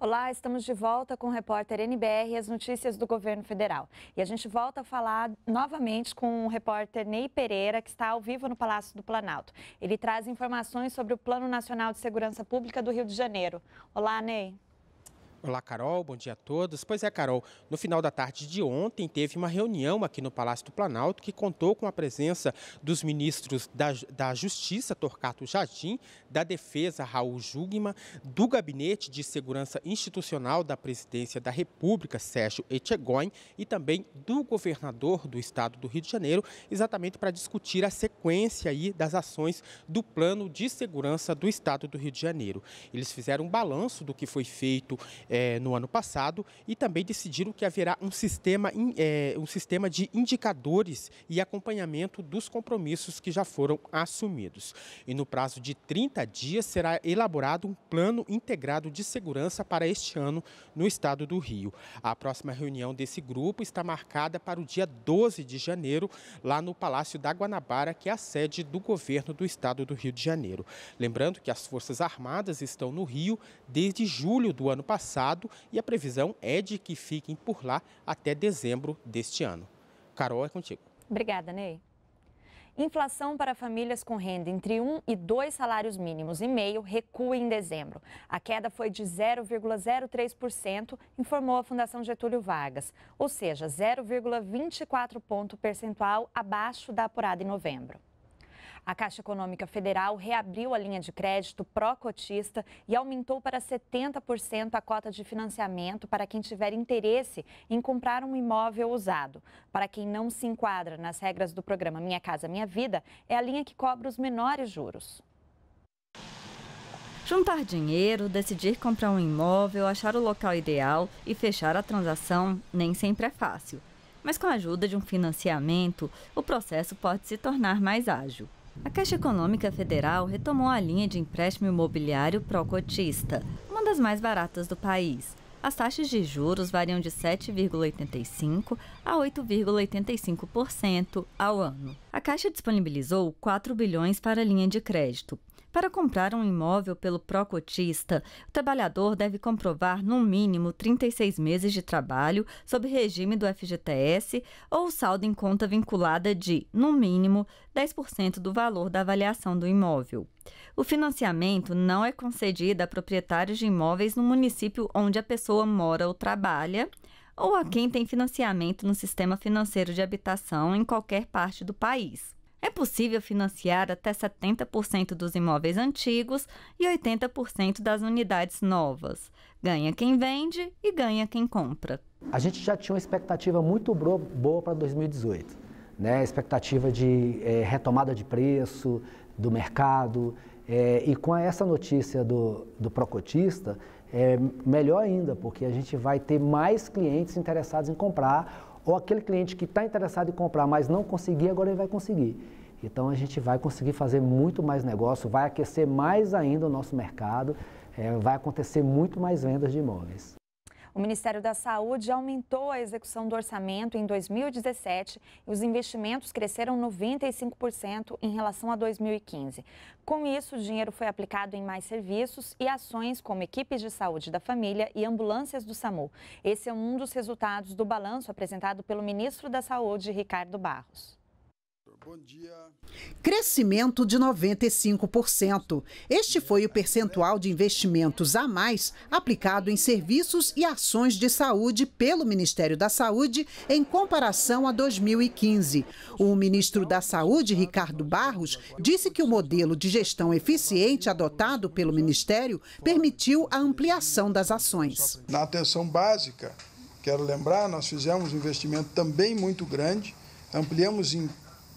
Olá, estamos de volta com o repórter NBR e as notícias do governo federal. E a gente volta a falar novamente com o repórter Ney Pereira, que está ao vivo no Palácio do Planalto. Ele traz informações sobre o Plano Nacional de Segurança Pública do Rio de Janeiro. Olá, Ney. Olá, Carol. Bom dia a todos. Pois é, Carol. No final da tarde de ontem, teve uma reunião aqui no Palácio do Planalto que contou com a presença dos ministros da, da Justiça, Torcato Jardim, da Defesa, Raul Jugma, do Gabinete de Segurança Institucional da Presidência da República, Sérgio Etchegoin, e também do governador do estado do Rio de Janeiro, exatamente para discutir a sequência aí das ações do Plano de Segurança do estado do Rio de Janeiro. Eles fizeram um balanço do que foi feito. Eh, é, no ano passado e também decidiram que haverá um sistema, é, um sistema de indicadores e acompanhamento dos compromissos que já foram assumidos. E no prazo de 30 dias será elaborado um plano integrado de segurança para este ano no estado do Rio. A próxima reunião desse grupo está marcada para o dia 12 de janeiro, lá no Palácio da Guanabara, que é a sede do governo do estado do Rio de Janeiro. Lembrando que as Forças Armadas estão no Rio desde julho do ano passado passado e a previsão é de que fiquem por lá até dezembro deste ano. Carol, é contigo. Obrigada, Ney. Inflação para famílias com renda entre um e dois salários mínimos e meio recua em dezembro. A queda foi de 0,03%, informou a Fundação Getúlio Vargas, ou seja, 0,24 ponto percentual abaixo da apurada em novembro. A Caixa Econômica Federal reabriu a linha de crédito pró-cotista e aumentou para 70% a cota de financiamento para quem tiver interesse em comprar um imóvel usado. Para quem não se enquadra nas regras do programa Minha Casa Minha Vida, é a linha que cobra os menores juros. Juntar dinheiro, decidir comprar um imóvel, achar o local ideal e fechar a transação nem sempre é fácil. Mas com a ajuda de um financiamento, o processo pode se tornar mais ágil. A Caixa Econômica Federal retomou a linha de empréstimo imobiliário pró-cotista, uma das mais baratas do país. As taxas de juros variam de 7,85% a 8,85% ao ano. A Caixa disponibilizou 4 bilhões para a linha de crédito. Para comprar um imóvel pelo Procotista, o trabalhador deve comprovar, no mínimo, 36 meses de trabalho sob regime do FGTS ou saldo em conta vinculada de, no mínimo, 10% do valor da avaliação do imóvel. O financiamento não é concedido a proprietários de imóveis no município onde a pessoa mora ou trabalha, ou a quem tem financiamento no sistema financeiro de habitação em qualquer parte do país. É possível financiar até 70% dos imóveis antigos e 80% das unidades novas. Ganha quem vende e ganha quem compra. A gente já tinha uma expectativa muito boa para 2018, né? expectativa de é, retomada de preço do mercado. É, e com essa notícia do, do Procotista, é melhor ainda, porque a gente vai ter mais clientes interessados em comprar ou aquele cliente que está interessado em comprar, mas não conseguir, agora ele vai conseguir. Então a gente vai conseguir fazer muito mais negócio, vai aquecer mais ainda o nosso mercado, é, vai acontecer muito mais vendas de imóveis. O Ministério da Saúde aumentou a execução do orçamento em 2017 e os investimentos cresceram 95% em relação a 2015. Com isso, o dinheiro foi aplicado em mais serviços e ações como equipes de saúde da família e ambulâncias do SAMU. Esse é um dos resultados do balanço apresentado pelo ministro da Saúde, Ricardo Barros. Bom dia. Crescimento de 95%. Este foi o percentual de investimentos a mais aplicado em serviços e ações de saúde pelo Ministério da Saúde em comparação a 2015. O ministro da Saúde, Ricardo Barros, disse que o modelo de gestão eficiente adotado pelo Ministério permitiu a ampliação das ações. Na atenção básica, quero lembrar, nós fizemos um investimento também muito grande, ampliamos em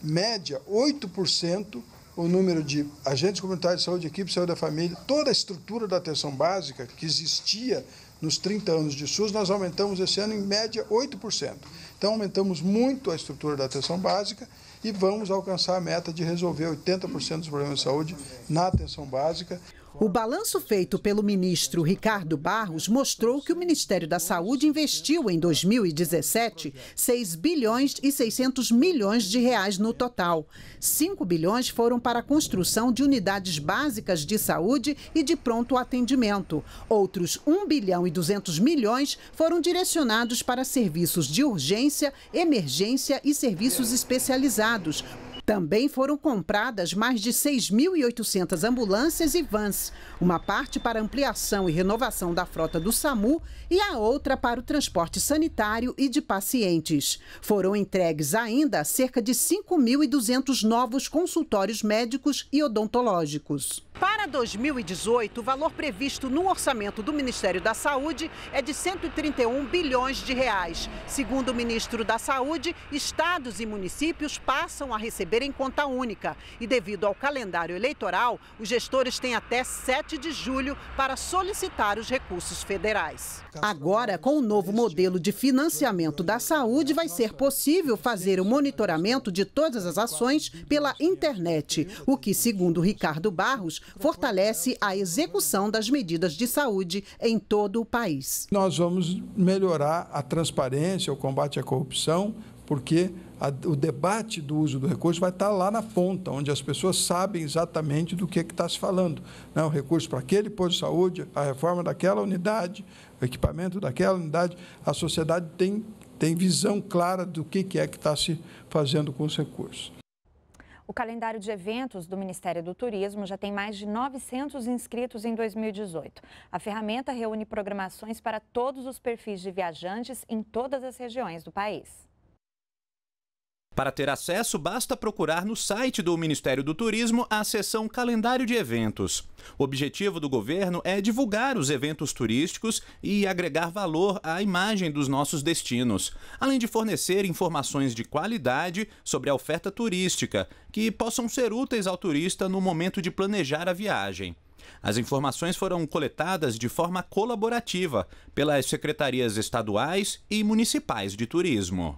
média, 8% o número de agentes comunitários de saúde, equipe de saúde da família, toda a estrutura da atenção básica que existia nos 30 anos de SUS, nós aumentamos esse ano em média 8%. Então aumentamos muito a estrutura da atenção básica e vamos alcançar a meta de resolver 80% dos problemas de saúde na atenção básica. O balanço feito pelo ministro Ricardo Barros mostrou que o Ministério da Saúde investiu em 2017 6 bilhões e 600 milhões de reais no total. 5 bilhões foram para a construção de unidades básicas de saúde e de pronto atendimento. Outros 1 bilhão e 200 milhões foram direcionados para serviços de urgência, emergência e serviços especializados, também foram compradas mais de 6.800 ambulâncias e vans, uma parte para ampliação e renovação da frota do SAMU e a outra para o transporte sanitário e de pacientes. Foram entregues ainda cerca de 5.200 novos consultórios médicos e odontológicos. Para 2018, o valor previsto no orçamento do Ministério da Saúde é de 131 bilhões de reais. Segundo o ministro da Saúde, estados e municípios passam a receber em conta única. E devido ao calendário eleitoral, os gestores têm até 7 de julho para solicitar os recursos federais. Agora, com o novo modelo de financiamento da saúde, vai ser possível fazer o monitoramento de todas as ações pela internet, o que, segundo Ricardo Barros, fortalece a execução das medidas de saúde em todo o país. Nós vamos melhorar a transparência, o combate à corrupção, porque a, o debate do uso do recurso vai estar lá na ponta, onde as pessoas sabem exatamente do que, é que está se falando. Né? O recurso para aquele posto de saúde, a reforma daquela unidade, o equipamento daquela unidade, a sociedade tem, tem visão clara do que, que é que está se fazendo com os recursos. O calendário de eventos do Ministério do Turismo já tem mais de 900 inscritos em 2018. A ferramenta reúne programações para todos os perfis de viajantes em todas as regiões do país. Para ter acesso, basta procurar no site do Ministério do Turismo a seção Calendário de Eventos. O objetivo do governo é divulgar os eventos turísticos e agregar valor à imagem dos nossos destinos, além de fornecer informações de qualidade sobre a oferta turística, que possam ser úteis ao turista no momento de planejar a viagem. As informações foram coletadas de forma colaborativa pelas secretarias estaduais e municipais de turismo.